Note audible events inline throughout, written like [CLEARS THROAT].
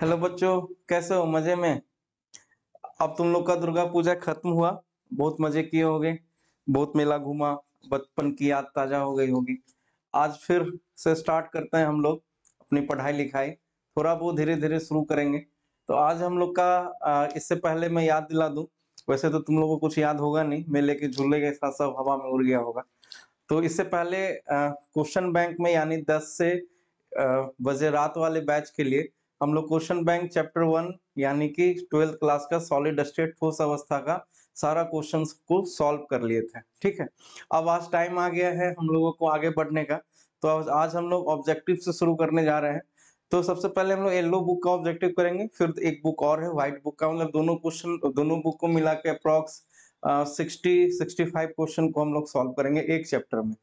hello बच्चों कैसे हो मजे में अब तुम लोग का दुर्गा पूजा खत्म हुआ बहुत मजे किए होगे बहुत मेला घूमा बचपन की याद ताजा हो गई होगी आज फिर से स्टार्ट करते हैं हम लोग अपनी पढ़ाई लिखाई थोड़ा बहुत धीरे धीरे शुरू करेंगे तो आज हम लोग का इससे पहले मैं याद दिला दूं वैसे तो तुम लोगों को कुछ याद होगा नहीं मेले के झूले के साथ सब हवा में उड़ गया होगा तो इससे पहले क्वेश्चन बैंक में यानी दस से बजे रात वाले बैच के लिए हम लोग क्वेश्चन बैंक चैप्टर वन यानी कि ट्वेल्थ क्लास का सॉलिड स्टेट ठोस अवस्था का सारा क्वेश्चन को सॉल्व कर लिए थे ठीक है अब आज टाइम आ गया है हम लोगों को आगे बढ़ने का तो आज, हम लोग ऑब्जेक्टिव से शुरू करने जा रहे हैं तो सबसे पहले हम लोग येलो बुक का ऑब्जेक्टिव करेंगे फिर एक बुक और है व्हाइट बुक का मतलब दोनों क्वेश्चन दोनों बुक को मिला के approx sixty sixty five question को हम लोग सॉल्व करेंगे एक चैप्टर में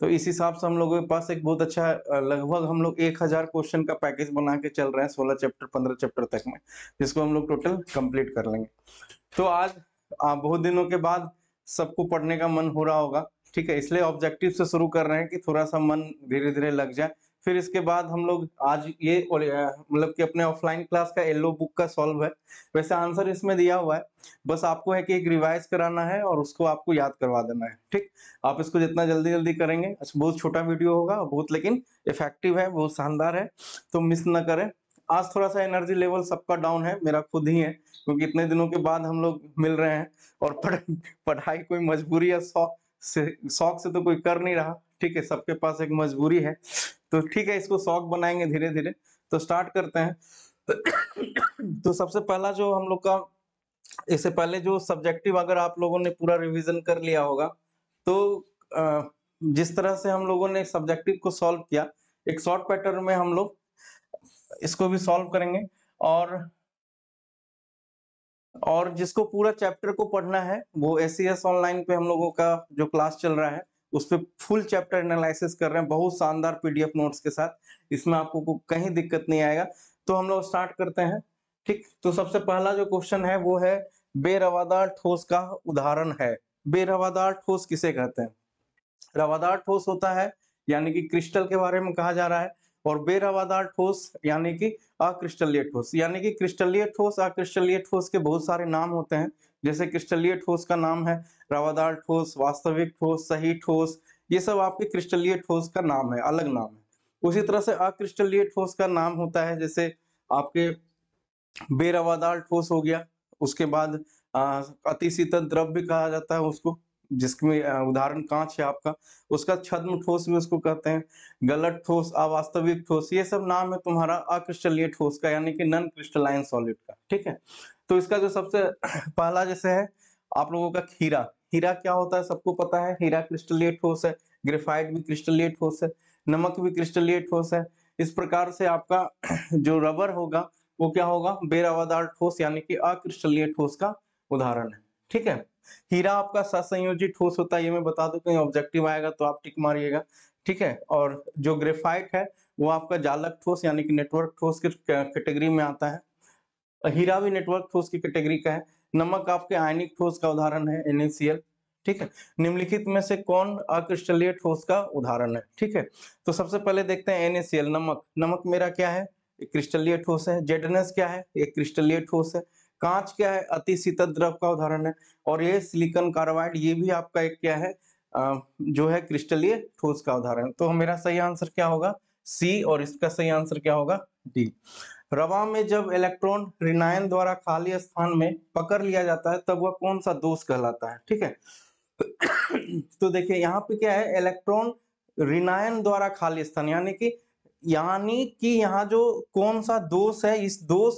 तो इस हिसाब से हम लोगों के पास एक बहुत अच्छा लगभग हम लोग एक हजार क्वेश्चन का पैकेज बना के चल रहे हैं सोलह चैप्टर पंद्रह चैप्टर तक में जिसको हम लोग टोटल कंप्लीट कर लेंगे तो आज बहुत दिनों के बाद सबको पढ़ने का मन हो रहा होगा ठीक है इसलिए ऑब्जेक्टिव से शुरू कर रहे हैं कि थोड़ा सा मन धीरे धीरे लग जाए फिर इसके बाद हम लोग आज ये मतलब कि अपने ऑफलाइन क्लास का येलो बुक का सॉल्व है वैसे आंसर इसमें दिया हुआ है बस आपको है कि एक रिवाइज कराना है और उसको आपको याद करवा देना है ठीक आप इसको जितना जल्दी जल्दी करेंगे अच्छा बहुत छोटा वीडियो होगा बहुत लेकिन इफेक्टिव है बहुत शानदार है तो मिस ना करें आज थोड़ा सा एनर्जी लेवल सबका डाउन है मेरा खुद ही है क्योंकि इतने दिनों के बाद हम लोग मिल रहे हैं और पढ़ाई कोई मजबूरी या शौक से शौक से तो कोई कर नहीं रहा ठीक है सबके पास एक मजबूरी है तो ठीक है इसको शौक बनाएंगे धीरे धीरे तो स्टार्ट करते हैं तो, तो सबसे पहला जो हम लोग का इससे पहले जो सब्जेक्टिव अगर आप लोगों ने पूरा रिवीजन कर लिया होगा तो जिस तरह से हम लोगों ने सब्जेक्टिव को सॉल्व किया एक शॉर्ट पैटर्न में हम लोग इसको भी सॉल्व करेंगे और और जिसको पूरा चैप्टर को पढ़ना है वो एस ऑनलाइन e पे हम लोगों का जो क्लास चल रहा है उस पर फुल चैप्टर एनालिसिस कर रहे हैं बहुत शानदार पीडीएफ नोट्स के साथ इसमें आपको कहीं दिक्कत नहीं आएगा तो हम लोग स्टार्ट करते हैं ठीक तो सबसे पहला जो क्वेश्चन है वो है बेरवादार ठोस का उदाहरण है बेरवादार ठोस किसे कहते हैं रवादार ठोस होता है यानी कि क्रिस्टल के बारे में कहा जा रहा है और बेरवादार ठोस यानी कि अक्रिस्टलीय ठोस यानी कि क्रिस्टलीय ठोस अक्रिस्टलीय ठोस के बहुत सारे नाम होते हैं जैसे क्रिस्टलीय ठोस का नाम है रवादार ठोस वास्तविक ठोस सही ठोस ये सब आपके क्रिस्टलीय ठोस का नाम है अलग नाम है उसी तरह से अक्रिस्टलीय ठोस का नाम होता है जैसे आपके बेरवादार ठोस हो गया उसके बाद अतिशीतल द्रव्य कहा जाता है उसको जिसमें उदाहरण कांच है आपका उसका छद्म ठोस भी उसको कहते हैं गलत ठोस अवास्तविक ठोस ये सब नाम है तुम्हारा अक्रिस्टलीय ठोस का यानी कि नॉन क्रिस्टलाइन सॉलिड का ठीक है तो इसका जो सबसे [CLEARS THROAT] पहला जैसे है आप लोगों का खीरा हीरा क्या होता है सबको पता है हीरा क्रिस्टलीय ठोस है ग्रेफाइट भी क्रिस्टलीय ठोस है नमक भी क्रिस्टलीय ठोस है इस प्रकार से आपका [CLEARS THROAT] जो रबर होगा वो क्या होगा बेरावादार ठोस यानी कि अक्रिस्टलीय ठोस का उदाहरण है ठीक है हीरा आपका ससंयोजी ठोस होता है ये मैं बता दू कहीं ऑब्जेक्टिव आएगा तो आप टिक मारिएगा ठीक है और जो ग्रेफाइट है वो आपका जालक ठोस यानी कि नेटवर्क ठोस के कैटेगरी में आता है हीरा भी नेटवर्क ठोस की कैटेगरी का है नमक आपके आयनिक ठोस का उदाहरण है एनएसीएल ठीक है निम्नलिखित में से कौन अक्रिस्टलीय ठोस का उदाहरण है ठीक है तो सबसे पहले देखते हैं एनएसीएल नमक नमक मेरा क्या है क्रिस्टलीय ठोस है जेडनेस क्या है एक क्रिस्टलीय ठोस है कांच क्या है अति शीत द्रव का उदाहरण है और ये सिलिकन कार्बाइड ये भी आपका एक क्या है जो है क्रिस्टलीय ठोस का उदाहरण तो मेरा सही आंसर क्या होगा सी और इसका सही आंसर क्या होगा डी रवा में जब इलेक्ट्रॉन रिनायन द्वारा खाली स्थान में पकड़ लिया जाता है तब वह कौन सा दोष कहलाता है ठीक है [COUGHS] तो देखिए यहाँ पे क्या है इलेक्ट्रॉन रिनायन द्वारा खाली स्थान यानी कि यानी कि यहाँ जो कौन सा दोष है इस दोष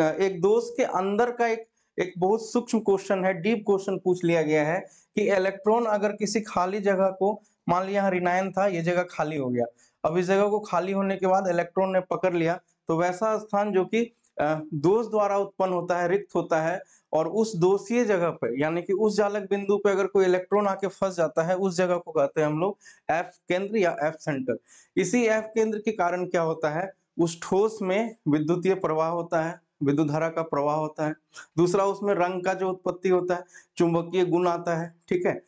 एक दोष के अंदर का एक एक बहुत सूक्ष्म क्वेश्चन है डीप क्वेश्चन पूछ लिया गया है कि इलेक्ट्रॉन अगर किसी खाली जगह को मान लिया रिनायन था ये जगह खाली हो गया अब इस जगह को खाली होने के बाद इलेक्ट्रॉन ने पकड़ लिया तो वैसा स्थान जो कि दोष द्वारा उत्पन्न होता है रिक्त होता है और उस दोषीय जगह पर यानी कि उस जालक बिंदु पर अगर कोई इलेक्ट्रॉन आके फंस जाता है उस जगह को कहते हैं हम लोग एफ केंद्र या एफ सेंटर इसी एफ केंद्र के कारण क्या होता है उस ठोस में विद्युतीय प्रवाह होता है विद्युत धारा का प्रवाह होता है दूसरा उसमें रंग का जो उत्पत्ति होता है चुंबकीय गुण आता है ठीक है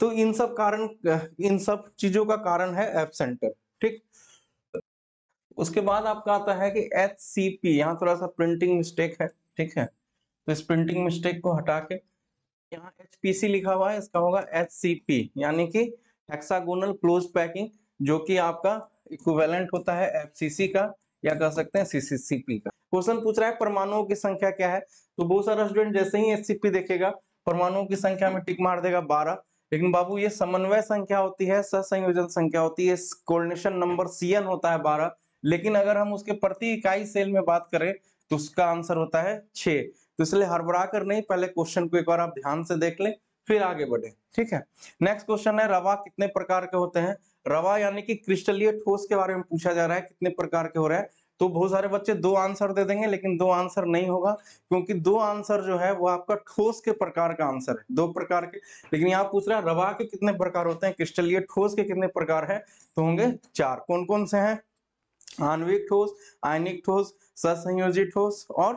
तो इन सब कारण इन सब चीजों का कारण है एफ सेंटर ठीक उसके बाद आपका आता है कि एच सी पी यहाँ थोड़ा सा प्रिंटिंग मिस्टेक है ठीक है तो इस प्रिंटिंग मिस्टेक को हटा के यहाँ एच पी सी लिखा हुआ है इसका होगा एच सी पी यानी कि हेक्सागोनल क्लोज पैकिंग जो कि आपका इक्विवेलेंट होता है एफ सी सी का या कह सकते हैं सी सी पी का क्वेश्चन पूछ रहा है परमाणुओं की संख्या क्या है तो बहुत सारा स्टूडेंट जैसे ही एच सी पी देखेगा परमाणुओं की संख्या में टिक मार देगा बारह लेकिन बाबू ये समन्वय संख्या होती है सहसंयोजन संख्या होती है कोर्डिनेशन नंबर सीएन होता है बारह लेकिन अगर हम उसके प्रति इकाई सेल में बात करें तो उसका आंसर होता है छ तो इसलिए हरबरा कर नहीं पहले क्वेश्चन को एक बार आप ध्यान से देख लें फिर आगे बढ़े ठीक है नेक्स्ट क्वेश्चन है रवा कितने प्रकार के होते हैं रवा यानी कि क्रिस्टलीय ठोस के बारे में पूछा जा रहा है कितने प्रकार के हो रहे हैं तो बहुत सारे बच्चे दो आंसर दे देंगे लेकिन दो आंसर नहीं होगा क्योंकि दो आंसर जो है वो आपका ठोस के प्रकार का आंसर है दो प्रकार के लेकिन यहाँ पूछ रहे हैं रवा के कितने प्रकार होते हैं क्रिस्टलीय ठोस के कितने प्रकार है तो होंगे चार कौन कौन से हैं आणविक ठोस आयनिक ठोस ससंयोजी ठोस और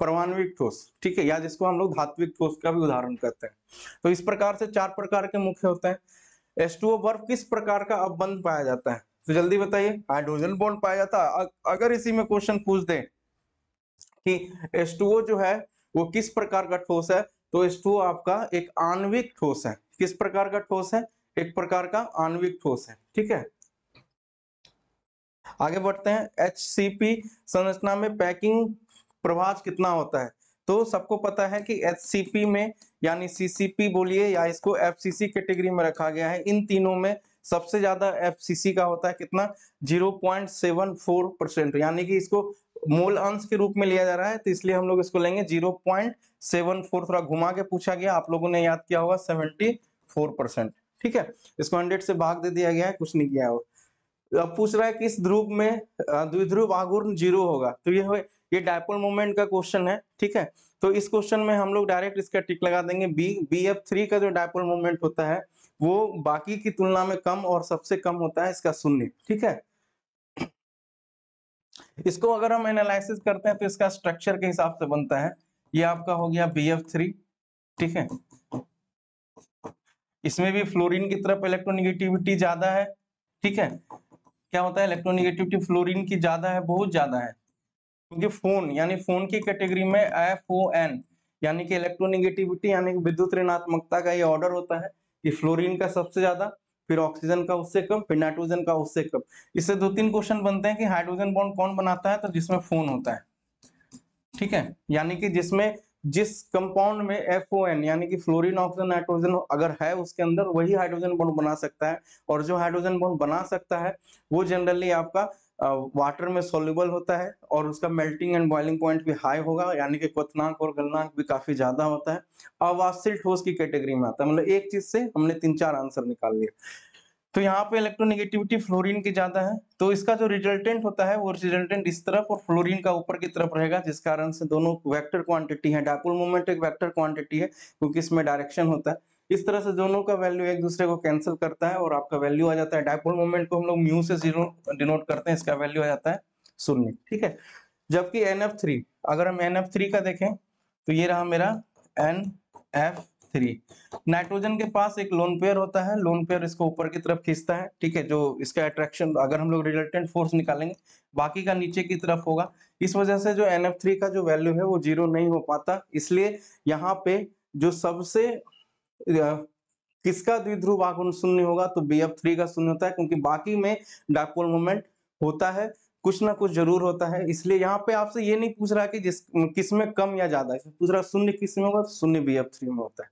परमाणविक ठोस ठीक है या जिसको हम लोग धात्विक ठोस का भी उदाहरण कहते हैं तो इस प्रकार से चार प्रकार के मुख्य होते हैं एस टू बर्फ किस प्रकार का अपबंध पाया जाता है तो जल्दी बताइए हाइड्रोजन बॉन्ड पाया जाता है अगर इसी में क्वेश्चन पूछ दे कि एस जो है वो किस प्रकार का ठोस है तो एस आपका एक आणविक ठोस है किस प्रकार का ठोस है एक प्रकार का आणविक ठोस है ठीक है आगे बढ़ते हैं एच संरचना में पैकिंग प्रभाज कितना होता है तो सबको पता है कि एच में यानी सी बोलिए या इसको एफ कैटेगरी में रखा गया है इन तीनों में सबसे ज्यादा एफ का होता है कितना 0.74 परसेंट यानी कि इसको मोल अंश के रूप में लिया जा रहा है तो इसलिए हम लोग इसको लेंगे 0.74 थोड़ा घुमा के पूछा गया आप लोगों ने याद किया होगा 74 परसेंट ठीक है इसको हंड्रेड से भाग दे दिया गया है कुछ नहीं किया होगा अब पूछ रहा है किस ध्रुव में द्विध्रुव आघूर्ण जीरो होगा तो ये ये डायपोल मोमेंट का क्वेश्चन है ठीक है तो इस क्वेश्चन में हम लोग डायरेक्ट इसका टिक लगा देंगे बी बी एफ थ्री का जो डायपोल मोमेंट होता है वो बाकी की तुलना में कम और सबसे कम होता है इसका शून्य ठीक है इसको अगर हम एनालिसिस करते हैं तो इसका स्ट्रक्चर के हिसाब से बनता है ये आपका हो गया बी एफ थ्री ठीक है इसमें भी फ्लोरिन की तरफ इलेक्ट्रोनिगेटिविटी ज्यादा है ठीक है क्या होता है इलेक्ट्रोनिगेटिविटी फ्लोरीन की ज्यादा है बहुत ज्यादा है क्योंकि फोन यानी फोन की कैटेगरी में एफ ओ एन यानी कि इलेक्ट्रोनिगेटिविटी यानी विद्युत ऋणात्मकता का ये ऑर्डर होता है कि फ्लोरीन का सबसे ज्यादा फिर ऑक्सीजन का उससे कम फिर नाइट्रोजन का उससे कम इससे दो तीन क्वेश्चन बनते हैं कि हाइड्रोजन बॉन्ड कौन बनाता है तो जिसमें फोन होता है ठीक है यानी कि जिसमें जिस कंपाउंड में एफ यानी कि फ्लोरीन ऑक्सीजन नाइट्रोजन अगर है उसके अंदर वही हाइड्रोजन बॉन्ड बना सकता है और जो हाइड्रोजन बॉन्ड बना सकता है वो जनरली आपका वाटर में सोल्यूबल होता है और उसका मेल्टिंग एंड बॉइलिंग पॉइंट भी हाई होगा यानी कि क्वनाक और गलनाक भी काफी ज्यादा होता है अवासिल ठोस की कैटेगरी में आता है मतलब एक चीज से हमने तीन चार आंसर निकाल लिया तो यहाँ पे इलेक्ट्रोनिगेटिविटी फ्लोरीन की ज्यादा है तो इसका जो रिजल्टेंट होता है वो रिजल्टेंट इस तरफ और फ्लोरीन का ऊपर की तरफ रहेगा जिस कारण से दोनों वेक्टर क्वांटिटी है डाकुल मोमेंट एक वेक्टर क्वांटिटी है क्योंकि इसमें डायरेक्शन होता है इस तरह से दोनों का वैल्यू एक दूसरे को कैंसिल करता है और आपका वैल्यू आ जाता है डायपोल मोमेंट को हम लोग म्यू से जीरो डिनोट करते हैं इसका वैल्यू आ जाता है शून्य ठीक है जबकि एन अगर हम एन का देखें तो ये रहा मेरा एन एफ थ्री नाइट्रोजन के पास एक लोन पेयर होता है लोन पेयर इसको ऊपर की तरफ खींचता है ठीक है जो इसका अट्रैक्शन अगर हम लोग रिलेटेंट फोर्स निकालेंगे बाकी का नीचे की तरफ होगा इस वजह से जो एन का जो वैल्यू है वो जीरो नहीं हो पाता इसलिए यहाँ पे जो सबसे किसका द्विध्रुव आकुन शून्य होगा तो बी एफ थ्री का शून्य होता है क्योंकि बाकी में डाकोल मोमेंट होता है कुछ ना कुछ जरूर होता है इसलिए यहाँ पे आपसे ये नहीं पूछ रहा कि जिस किसमें कम या ज्यादा है पूछ रहा शून्य किस में होगा तो शून्य बी एफ थ्री में होता है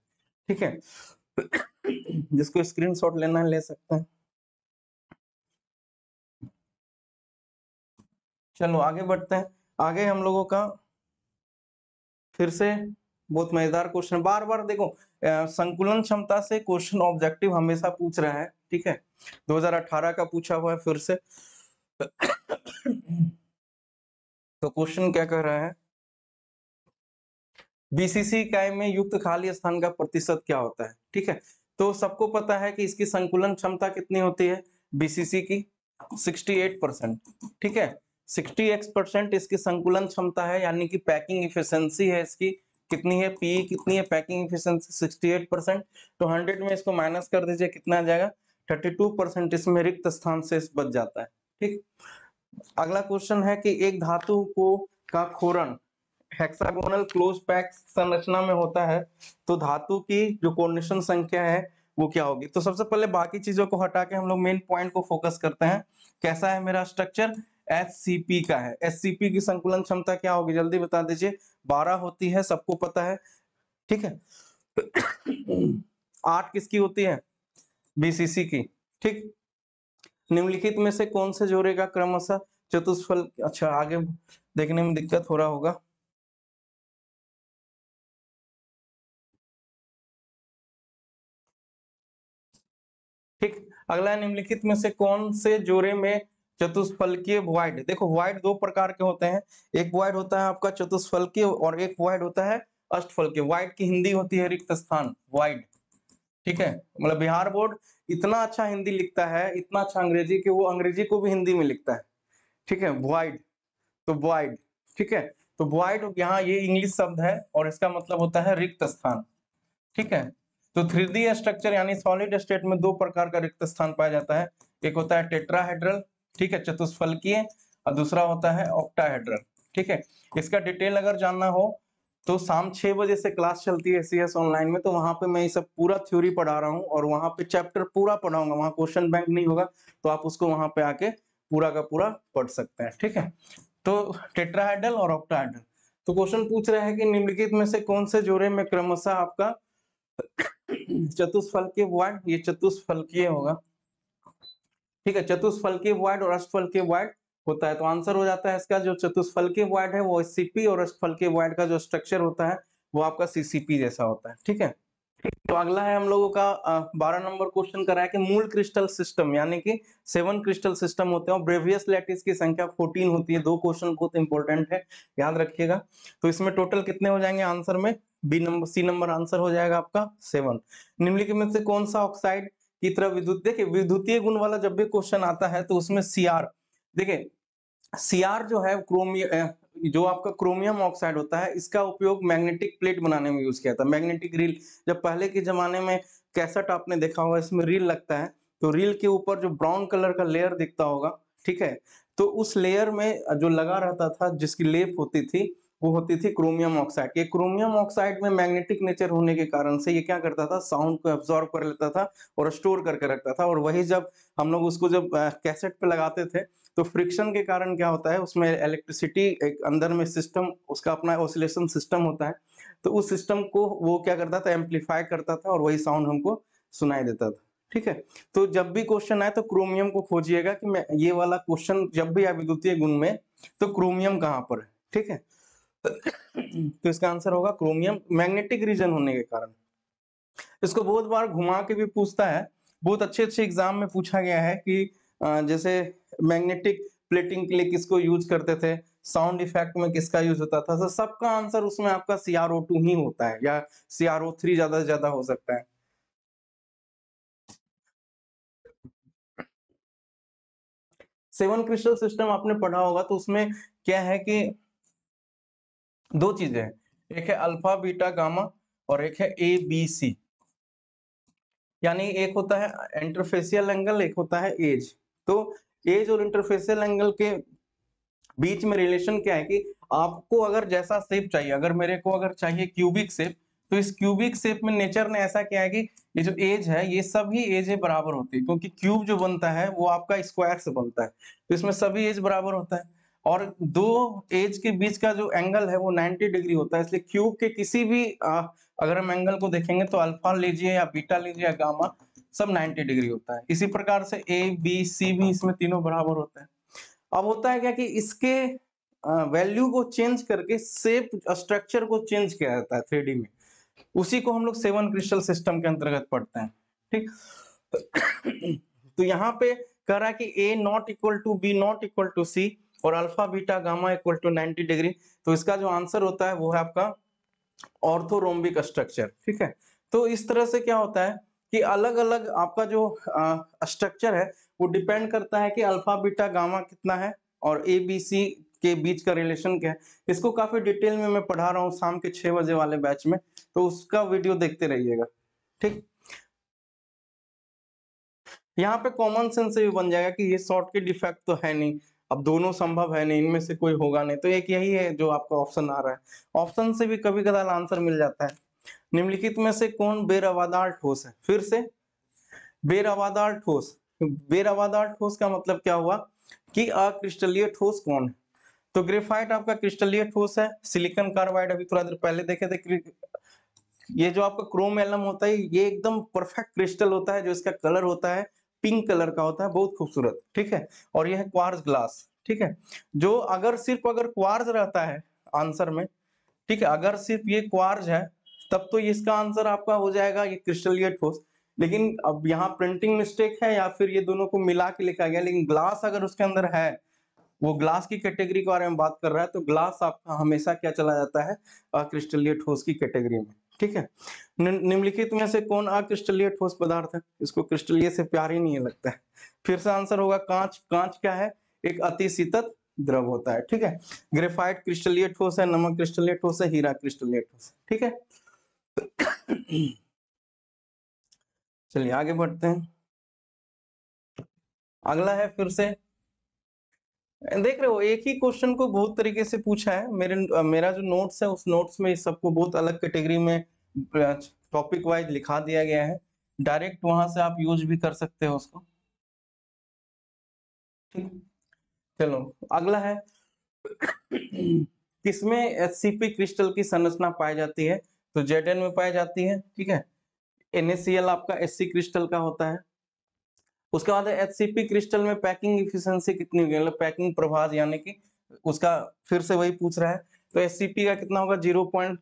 ठीक है जिसको स्क्रीनशॉट लेना है ले सकते हैं चलो आगे बढ़ते हैं आगे हम लोगों का फिर से बहुत मजेदार क्वेश्चन बार बार देखो संकुलन क्षमता से क्वेश्चन ऑब्जेक्टिव हमेशा पूछ रहा है ठीक है 2018 का पूछा हुआ है फिर से तो क्वेश्चन क्या कह रहा है बीसीसी इकाई में युक्त खाली स्थान का प्रतिशत क्या होता है ठीक है तो सबको पता है कि इसकी संकुलन क्षमता कितनी होती है बीसीसी की 68 परसेंट ठीक है 60x परसेंट इसकी संकुलन क्षमता है यानी कि पैकिंग इफिशियंसी है इसकी कितनी है पीई कितनी है पैकिंग इफिशियंसी 68 परसेंट तो 100 में इसको माइनस कर दीजिए कितना आ जाएगा 32 परसेंट इसमें रिक्त स्थान से बच जाता है ठीक अगला क्वेश्चन है कि एक धातु को का खोरन हेक्सागोनल क्लोज पैक संरचना में होता है तो धातु की जो कोर्डिनेशन संख्या है वो क्या होगी तो सबसे पहले बाकी चीजों को हटा के हम लोग मेन पॉइंट को फोकस करते हैं कैसा है मेरा स्ट्रक्चर एस का है एस की संकुलन क्षमता क्या होगी जल्दी बता दीजिए बारह होती है सबको पता है ठीक है आठ किसकी होती है बीसीसी की ठीक निम्नलिखित में से कौन से जोड़ेगा क्रमशः चतुष्फल अच्छा आगे देखने में दिक्कत हो रहा होगा अगला निम्नलिखित में से कौन से जोड़े में चतुष्फलकीय वाइड देखो वाइड दो प्रकार के होते हैं एक वाइड होता है आपका चतुष्फलकीय और एक वाइड होता है अष्टफलकीय वाइड की हिंदी होती है रिक्त स्थान वाइड ठीक है मतलब बिहार बोर्ड इतना अच्छा हिंदी लिखता है इतना अच्छा अंग्रेजी कि वो अंग्रेजी को भी हिंदी में लिखता है ठीक है वाइड तो वाइड ठीक है तो वाइड यहाँ ये इंग्लिश शब्द है और इसका मतलब होता है रिक्त स्थान ठीक है तो थ्री स्ट्रक्चर यानी सॉलिड स्टेट में दो प्रकार का रिक्त स्थान पाया जाता है एक होता है टेट्राहेड्रल ठीक है चतुष्फलकीय और दूसरा होता है ऑक्टाहेड्रल ठीक है इसका डिटेल अगर जानना हो तो शाम छह बजे से क्लास चलती है सी ऑनलाइन में तो वहां पे मैं ये सब पूरा थ्योरी पढ़ा रहा हूँ और वहां पे चैप्टर पूरा पढ़ाऊंगा वहां क्वेश्चन बैंक नहीं होगा तो आप उसको वहां पे आके पूरा का पूरा पढ़ सकते हैं ठीक है तो टेट्राहेड्रल और ऑक्टाहेडल तो क्वेश्चन पूछ रहे हैं कि निम्नलिखित में से कौन से जोड़े में क्रमशः आपका चतुष्फलकीय वार्ड ये चतुष्फलकीय होगा ठीक है चतुष्फलकीय वार्ड और अष्टफलकीय वार्ड होता है तो आंसर हो जाता है इसका जो चतुष्फलकीय वार्ड है वो सीपी और अष्टफलकीय वार्ड का जो स्ट्रक्चर होता है वो आपका सीसीपी जैसा होता है ठीक है तो अगला है हम लोगों का बारह नंबर क्वेश्चन करा है कि मूल क्रिस्टल सिस्टम यानी कि सेवन क्रिस्टल सिस्टम होते हैं और ब्रेवियस लैटिस की संख्या फोर्टीन होती है दो क्वेश्चन बहुत इंपॉर्टेंट है याद रखिएगा तो इसमें टोटल कितने हो जाएंगे आंसर में B number C number answer हो जाएगा आपका सेवन निम्नलिखित में से कौन सा ऑक्साइड की तरह विद्युत देखिए विद्युतीय गुण वाला जब भी क्वेश्चन आता है तो उसमें सीआर देखिए सीआर जो है क्रोमियम जो आपका क्रोमियम ऑक्साइड होता है इसका उपयोग मैग्नेटिक प्लेट बनाने में यूज किया था मैग्नेटिक रील जब पहले के जमाने में कैसेट आपने देखा होगा इसमें रील लगता है तो रील के ऊपर जो ब्राउन कलर का लेयर दिखता होगा ठीक है तो उस लेयर में जो लगा रहता था जिसकी लेप होती थी वो होती थी क्रोमियम ऑक्साइड ये क्रोमियम ऑक्साइड में मैग्नेटिक नेचर होने के कारण से ये क्या करता था साउंड को एब्जॉर्व कर लेता था और स्टोर करके रखता था और वही जब हम लोग उसको जब कैसेट पे लगाते थे तो फ्रिक्शन के कारण क्या होता है उसमें इलेक्ट्रिसिटी एक अंदर में सिस्टम उसका अपना ओसिलेशन सिस्टम होता है तो उस सिस्टम को वो क्या करता था एम्पलीफाई करता था और वही साउंड हमको सुनाई देता था ठीक है तो जब भी क्वेश्चन आए तो क्रोमियम को खोजिएगा कि मैं ये वाला क्वेश्चन जब भी आए विद्युतीय गुण में तो क्रोमियम कहाँ पर है ठीक है तो इसका आंसर होगा क्रोमियम मैग्नेटिक रीजन होने के कारण इसको बहुत बार घुमा के भी पूछता है बहुत अच्छे अच्छे एग्जाम में पूछा गया है कि जैसे मैग्नेटिक प्लेटिंग के लिए किसको यूज करते थे साउंड इफेक्ट में किसका यूज होता था तो सबका आंसर उसमें आपका सीआरओ टू ही होता है या सीआरओ थ्री ज्यादा से ज्यादा हो सकता है सेवन क्रिस्टल सिस्टम आपने पढ़ा होगा तो उसमें क्या है कि दो चीजें हैं एक है अल्फा बीटा गामा और एक है ए बी सी यानी एक होता है इंटरफेसियल एंगल एक होता है एज तो एज और इंटरफेसियल एंगल के बीच में रिलेशन क्या है कि आपको अगर जैसा सेप चाहिए अगर मेरे को अगर चाहिए क्यूबिक सेप तो इस क्यूबिक सेप में नेचर ने ऐसा किया है कि ये जो एज है ये सभी एजें बराबर होती है क्योंकि क्यूब जो बनता है वो आपका स्क्वायर से बनता है तो इसमें सभी एज बराबर होता है और दो एज के बीच का जो एंगल है वो 90 डिग्री होता है इसलिए क्यूब के किसी भी आ, अगर हम एंगल को देखेंगे तो अल्फा लीजिए या बीटा लीजिए या गामा सब 90 डिग्री होता है इसी प्रकार से ए बी सी भी इसमें तीनों बराबर होते हैं अब होता है क्या कि इसके वैल्यू को चेंज करके सेप स्ट्रक्चर को चेंज किया जाता है थ्री में उसी को हम लोग सेवन क्रिस्टल सिस्टम के अंतर्गत पढ़ते हैं ठीक तो यहाँ पे कह रहा है कि A not equal to B not equal to C और alpha beta gamma equal to 90 degree तो इसका जो आंसर होता है वो है आपका ऑर्थोरोम्बिक स्ट्रक्चर ठीक है तो इस तरह से क्या होता है कि अलग अलग आपका जो स्ट्रक्चर है वो डिपेंड करता है कि अल्फा बीटा गामा कितना है और ए बी सी के बीच का रिलेशन क्या है इसको काफी डिटेल में मैं पढ़ा रहा हूँ शाम के छह बजे वाले बैच में तो उसका वीडियो देखते रहिएगा ठीक यहाँ पे कॉमन सेंस से भी बन जाएगा कि ये शॉर्ट के डिफेक्ट तो है नहीं अब दोनों संभव है नहीं इनमें से कोई होगा नहीं तो एक यही है जो आपका ऑप्शन आ रहा है ऑप्शन से भी कभी कदाल आंसर मिल जाता है निम्नलिखित में से कौन बेरवादार ठोस है फिर से बेरवादार ठोस बेरवादार ठोस का मतलब क्या हुआ कि अक्रिस्टलीय ठोस कौन है तो ग्रेफाइट आपका क्रिस्टलीय ठोस है सिलिकन कार्बाइड अभी थोड़ा देर पहले देखे थे ये जो आपका क्रोम एलम होता है ये एकदम परफेक्ट क्रिस्टल होता है जो इसका कलर होता है पिंक कलर का होता है बहुत खूबसूरत ठीक है और यह है क्वार्स ग्लास ठीक है जो अगर सिर्फ अगर क्वार्स रहता है आंसर में ठीक है अगर सिर्फ ये क्वार्स है तब तो इसका आंसर आपका हो जाएगा ये क्रिस्टलीय ठोस लेकिन अब यहाँ प्रिंटिंग मिस्टेक है या फिर ये दोनों को मिला के लिखा गया लेकिन ग्लास अगर उसके अंदर है वो ग्लास की कैटेगरी के बारे में बात कर रहा है तो ग्लास आपका हमेशा क्या चला जाता है क्रिस्टलीय ठोस की कैटेगरी में ठीक है निम्नलिखित में से कौन अक्रिस्टलीय ठोस पदार्थ है इसको क्रिस्टलीय से प्यार ही नहीं लगता है फिर से आंसर होगा कांच कांच क्या है एक अति शीतत द्रव होता है ठीक है ग्रेफाइट क्रिस्टलीय ठोस है नमक क्रिस्टलीय ठोस है हीरा क्रिस्टलीय ठोस है ठीक है चलिए आगे बढ़ते हैं अगला है फिर से देख रहे हो एक ही क्वेश्चन को बहुत तरीके से पूछा है मेरे मेरा जो नोट्स है उस नोट्स में सबको बहुत अलग कैटेगरी में टॉपिक वाइज लिखा दिया गया है डायरेक्ट वहां से आप यूज भी कर सकते हो उसको ठीक चलो अगला है किसमें एस क्रिस्टल की संरचना पाई जाती है तो जेड में पाई जाती है ठीक है एनएससीएल आपका एस क्रिस्टल का होता है उसके बाद एच क्रिस्टल में पैकिंग इफिशियंसी कितनी होगी मतलब पैकिंग प्रभाव यानी कि उसका फिर से वही पूछ रहा है तो एस का कितना होगा zero point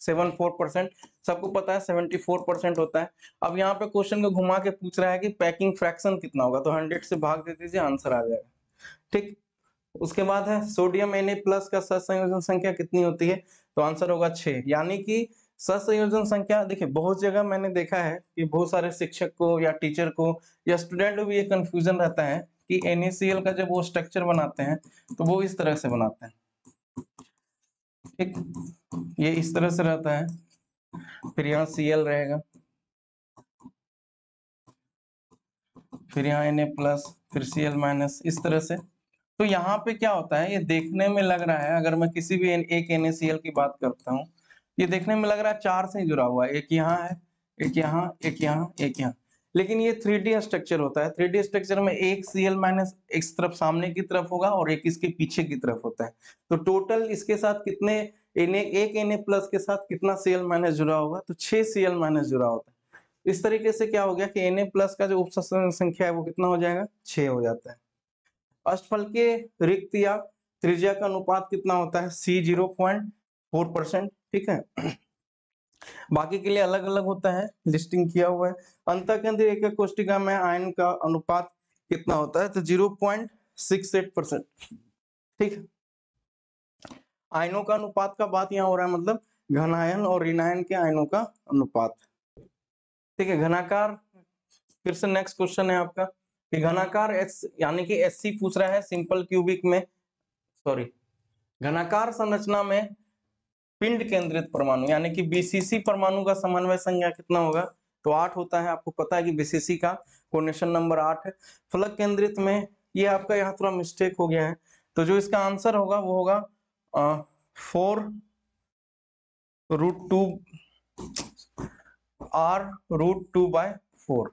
seven four percent सबको पता है सेवेंटी फोर परसेंट होता है अब यहाँ पे क्वेश्चन को घुमा के पूछ रहा है कि पैकिंग फ्रैक्शन कितना होगा तो हंड्रेड से भाग दे दीजिए आंसर आ जाएगा ठीक उसके बाद है सोडियम एन प्लस का सत संख्या कितनी होती है तो आंसर होगा छः यानी कि सहसंयोजन संख्या देखिए बहुत जगह मैंने देखा है कि बहुत सारे शिक्षक को या टीचर को या स्टूडेंट को भी ये कंफ्यूजन रहता है कि एन का जब वो स्ट्रक्चर बनाते हैं तो वो इस तरह से बनाते हैं ठीक ये इस तरह से रहता है फिर यहाँ सी एल रहेगा फिर यहाँ एन ए प्लस फिर सी एल माइनस इस तरह से तो यहाँ पे क्या होता है ये देखने में लग रहा है अगर मैं किसी भी एक एन ए सी एल की बात करता हूँ ये देखने में लग रहा है चार से ही जुड़ा हुआ है एक यहाँ है एक यहाँ एक यहाँ एक यहाँ लेकिन ये थ्री डी स्ट्रक्चर होता है थ्री डी स्ट्रक्चर में एक सी एल माइनस एक तरफ सामने की तरफ होगा और एक इसके पीछे की तरफ होता है तो टोटल इसके साथ कितने एने, एक एन प्लस के साथ कितना सी एल माइनस जुड़ा होगा तो छह सी एल माइनस जुड़ा होता है इस तरीके से क्या हो गया कि एन प्लस का जो उप संख्या है वो कितना हो जाएगा छ हो जाता है अष्टफल के रिक्त या त्रिज्या का अनुपात कितना होता है C zero point four percent ठीक है बाकी के लिए अलग अलग होता है लिस्टिंग किया हुआ है अंत के अंदर एक कोष्टिका में आयन का अनुपात कितना होता है तो zero point six eight percent ठीक आयनों का अनुपात का बात यहाँ हो रहा है मतलब घनायन और ऋणायन के आयनों का अनुपात ठीक है घनाकार फिर से नेक्स्ट क्वेश्चन है आपका कि घनाकार एस यानी कि एस पूछ रहा है सिंपल क्यूबिक में सॉरी घनाकार संरचना में पिंड केंद्रित परमाणु यानी कि बीसीसी परमाणु का समन्वय संज्ञा कितना होगा तो आठ होता है आपको पता है कि बीसीसी का कोनेशन नंबर आठ फलक केंद्रित में ये आपका यहाँ थोड़ा मिस्टेक हो गया है तो जो इसका आंसर होगा वो होगा आ, four root two R root two by four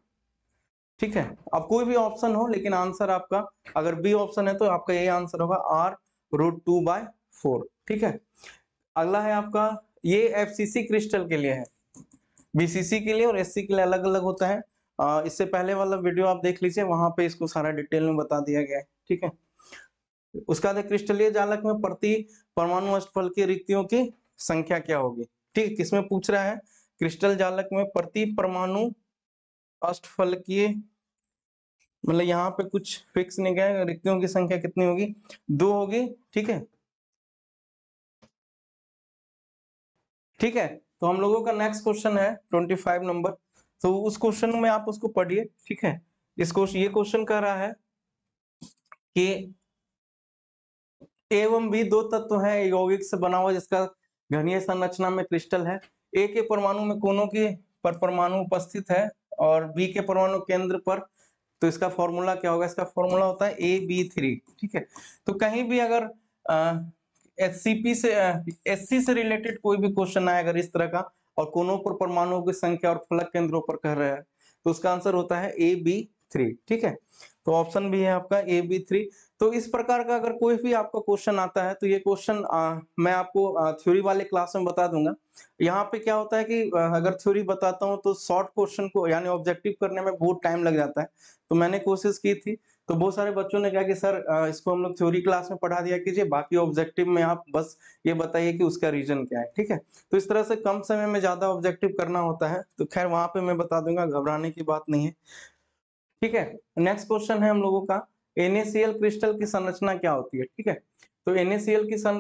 ठीक है अब कोई भी ऑप्शन हो लेकिन आंसर आपका अगर बी ऑप्शन है तो आपका यही आंसर होगा R root two by four ठीक है अगला है आपका ये एफ क्रिस्टल के लिए है बीसीसी के लिए और एस के लिए अलग अलग होता है आ, इससे पहले वाला वीडियो आप देख लीजिए वहां पे इसको सारा डिटेल में बता दिया गया है ठीक है उसका क्रिस्टलीय जालक में प्रति परमाणु अष्टफल की रिक्तियों की संख्या क्या होगी ठीक है किसमें पूछ रहा है क्रिस्टल जालक में प्रति परमाणु अष्टफल की मतलब यहाँ पे कुछ फिक्स नहीं गया रिक्तियों की संख्या कितनी होगी दो होगी ठीक है ठीक है तो हम लोगों का नेक्स्ट क्वेश्चन है ट्वेंटी फाइव नंबर तो उस क्वेश्चन में आप उसको पढ़िए ठीक है इस क्वेश्चन ये क्वेश्चन कह रहा है कि एवं भी दो तत्व है यौगिक से बना हुआ जिसका घनीय संरचना में क्रिस्टल है ए के परमाणु में कोनों की पर परमाणु उपस्थित है और बी के परमाणु केंद्र पर तो इसका फॉर्मूला क्या होगा इसका फॉर्मूला होता है ए बी थ्री ठीक है तो कहीं भी अगर एससीपी से एससी uh, से रिलेटेड कोई भी क्वेश्चन आए अगर इस तरह का और कोनों पर परमाणुओं की संख्या और फलक केंद्रों पर कह रहा है तो उसका आंसर होता है ए बी थ्री ठीक है तो ऑप्शन भी है आपका ए बी थ्री तो इस प्रकार का अगर कोई भी आपका क्वेश्चन आता है तो ये क्वेश्चन uh, मैं आपको थ्योरी uh, वाले क्लास में बता दूंगा यहाँ पे क्या होता है कि अगर थ्योरी बताता हूँ तो शॉर्ट क्वेश्चन को यानी ऑब्जेक्टिव करने में बहुत टाइम लग जाता है तो मैंने कोशिश की थी तो बहुत सारे बच्चों ने कहा कि सर इसको हम लोग थ्योरी क्लास में पढ़ा दिया कीजिए बाकी ऑब्जेक्टिव में आप बस ये बताइए कि उसका रीजन क्या है ठीक है तो इस तरह से कम समय में ज्यादा ऑब्जेक्टिव करना होता है तो खैर वहां पे मैं बता दूंगा घबराने की बात नहीं है ठीक है नेक्स्ट क्वेश्चन है हम लोगों का एनएसीएल क्रिस्टल की संरचना क्या होती है ठीक है तो एनएसीएल की सं,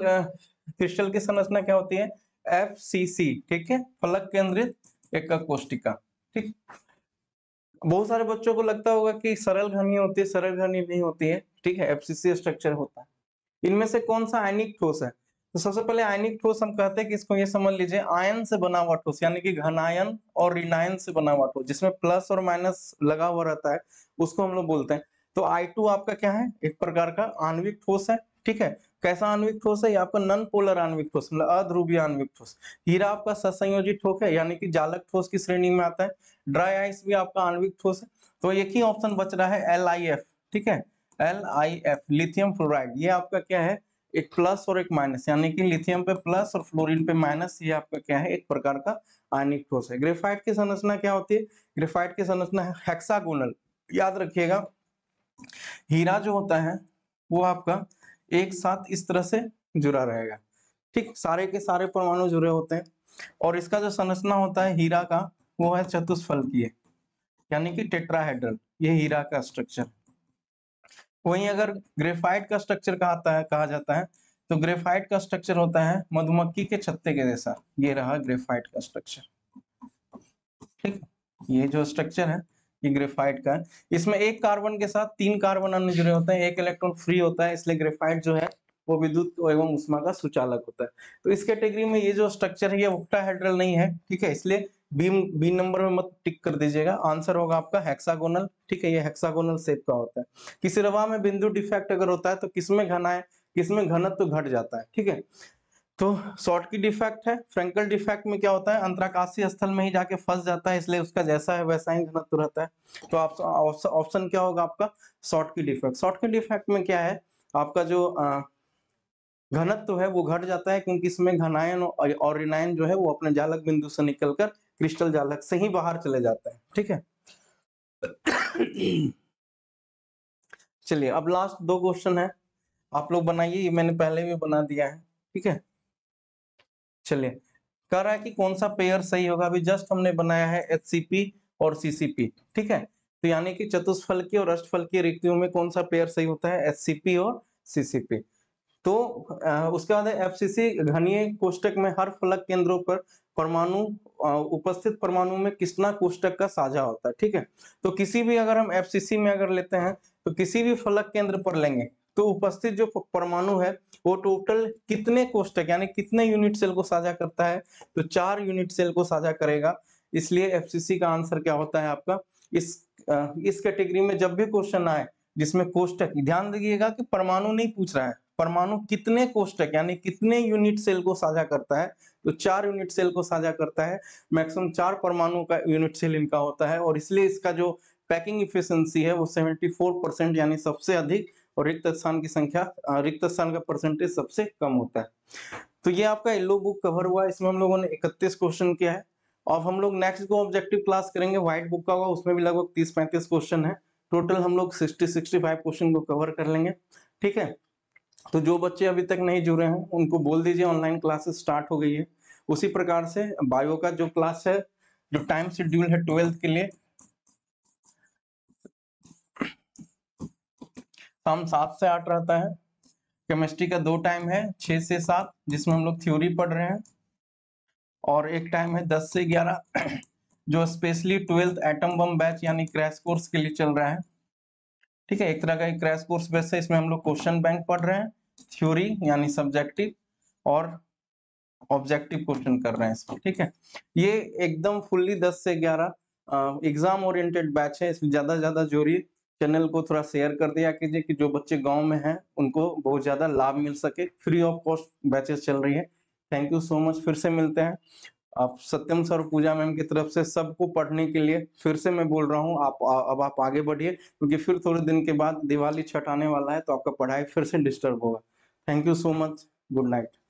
क्रिस्टल की संरचना क्या होती है एफ ठीक है फलक केंद्रित एक ठीक बहुत सारे बच्चों को लगता होगा कि सरल घनी होती है सरल घनी नहीं होती है ठीक है एफसीसी स्ट्रक्चर होता है इनमें से कौन सा आयनिक ठोस है तो सबसे पहले आयनिक ठोस हम कहते हैं कि इसको ये समझ लीजिए आयन से बना हुआ ठोस यानी कि घनायन और ऋणायन से बना हुआ ठोस जिसमें प्लस और माइनस लगा हुआ रहता है उसको हम लोग बोलते हैं तो आई टू आपका क्या है एक प्रकार का आणविक ठोस है ठीक है कैसा आणविक ठोस है ये आपका नन पोलर आणविक ठोस मतलब अध्रुवीय आणविक ठोस हीरा आपका ससंयोजित ठोक है यानी कि जालक ठोस की श्रेणी में आता है ड्राई आइस भी आपका आणविक ठोस है तो एक ही ऑप्शन बच रहा है एल आई एफ ठीक है L I F lithium fluoride ये आपका क्या है एक प्लस और एक माइनस यानी कि लिथियम पे प्लस और फ्लोरिन पे माइनस ये आपका क्या है एक प्रकार का आयनिक ठोस है ग्रेफाइट की संरचना क्या होती है ग्रेफाइट की संरचना है हेक्सागोनल याद रखिएगा हीरा जो होता है वो आपका एक साथ इस तरह से जुड़ा रहेगा ठीक सारे के सारे परमाणु जुड़े होते हैं और इसका जो संरचना होता है हीरा का वो है चतुष्फल यानी कि टेट्राहेड्रल ये हीरा का स्ट्रक्चर वहीं अगर ग्रेफाइट का स्ट्रक्चर कहा है कहा जाता है तो ग्रेफाइट का स्ट्रक्चर होता है मधुमक्खी के छत्ते के जैसा ये रहा ग्रेफाइट का स्ट्रक्चर ठीक ये जो स्ट्रक्चर है ये ग्रेफाइट का है इसमें एक कार्बन के साथ तीन कार्बन अन्य जुड़े होते हैं एक इलेक्ट्रॉन फ्री होता है इसलिए ग्रेफाइट जो है वो विद्युत एवं उष्मा का सुचालक होता है तो इस कैटेगरी में ये जो स्ट्रक्चर है ये ओक्टाहेड्रल नहीं है ठीक है इसलिए बी बी नंबर में मत टिक कर दीजिएगा आंसर होगा आपका हेक्सागोनल ठीक है ये हेक्सागोनल शेप का होता है किसी रवा में बिंदु डिफेक्ट अगर होता है तो किसमें घना है किसमें घनत्व तो घट जाता है ठीक है तो शॉर्ट की डिफेक्ट है फ्रेंकल डिफेक्ट में क्या होता है अंतराकाशीय स्थल में ही जाके फंस जाता है इसलिए उसका जैसा है वैसा ही घनत्व रहता है तो ऑप्शन ऑप्शन क्या होगा आपका शॉर्ट की डिफेक्ट शॉर्ट की डिफेक्ट में क्या है आपका जो घनत्व है वो घट जाता है क्योंकि इसमें घनायन और रिनायन जो है वो अपने जालक बिंदु से निकलकर क्रिस्टल जालक से ही बाहर चले जाते हैं ठीक है चलिए अब लास्ट दो क्वेश्चन है आप लोग बनाइए ये मैंने पहले भी बना दिया है ठीक है चलिए कह रहा है कि कौन सा पेयर सही होगा अभी जस्ट हमने बनाया है एच और सीसीपी ठीक है तो यानी कि की और की रिक्तियों में कौन सा पेयर सही होता है एच और सीसीपी तो उसके बाद एफ सी सी घनीय कोष्टक में हर फलक केंद्रों पर परमाणु उपस्थित परमाणु में किसना कोष्टक का साझा होता है ठीक है तो किसी भी अगर हम सी में अगर लेते हैं तो किसी भी फलक केंद्र पर लेंगे तो उपस्थित जो परमाणु है वो टोटल कितने कोष्टक यानी कितने यूनिट सेल को साझा करता है तो चार यूनिट सेल को साझा करेगा इसलिए एफसीसी का आंसर क्या होता है आपका इस इस कैटेगरी में जब भी क्वेश्चन आए जिसमें कोष्टक ध्यान दीजिएगा कि परमाणु नहीं पूछ रहा है परमाणु कितने कोष्टक यानी कितने यूनिट सेल को साझा करता है तो चार यूनिट सेल को साझा करता है मैक्सिमम चार परमाणु का यूनिट सेल इनका होता है और इसलिए इसका जो पैकिंग इफिशियंसी है वो 74 परसेंट यानी सबसे अधिक और रिक्त स्थान की संख्या रिक्त स्थान का परसेंटेज सबसे कम होता है तो ये आपका येलो बुक कवर हुआ इसमें हम लोगों ने इकतीस क्वेश्चन किया है अब हम लोग नेक्स्ट जो ऑब्जेक्टिव क्लास करेंगे व्हाइट बुक का होगा उसमें भी लगभग तीस पैंतीस क्वेश्चन है टोटल हम लोग सिक्सटी सिक्सटी फाइव क्वेश्चन को कवर कर लेंगे ठीक है तो जो बच्चे अभी तक नहीं जुड़े हैं उनको बोल दीजिए ऑनलाइन क्लासेस स्टार्ट हो गई है उसी प्रकार से बायो का जो क्लास है जो टाइम शेड्यूल है ट्वेल्थ के लिए सम सात से आठ रहता है केमिस्ट्री का दो टाइम है छह से सात जिसमें हम लोग थ्योरी पढ़ रहे हैं और एक टाइम है दस से ग्यारह [CLEARS THROAT] जो specially twelfth atom bomb batch यानी क्रैश कोर्स के लिए चल रहा है ठीक है एक तरह का एक क्रैश कोर्स बैच है इसमें हम लोग क्वेश्चन बैंक पढ़ रहे हैं थ्योरी यानी सब्जेक्टिव और ऑब्जेक्टिव क्वेश्चन कर रहे हैं इसमें ठीक है ये एकदम फुल्ली दस से ग्यारह एग्जाम ओरिएंटेड बैच है इसमें ज़्यादा ज़्यादा जोरी चैनल को थोड़ा शेयर कर दिया कीजिए कि जो बच्चे गांव में हैं उनको बहुत ज़्यादा लाभ मिल सके फ्री ऑफ कॉस्ट बैचेस चल रही है थैंक यू सो मच फिर से मिलते हैं आप सत्यम सर पूजा मैम की तरफ से सबको पढ़ने के लिए फिर से मैं बोल रहा हूँ आप अब आप आगे बढ़िए क्योंकि फिर थोड़े दिन के बाद दिवाली छठ आने वाला है तो आपका पढ़ाई फिर से डिस्टर्ब होगा thank you so much good night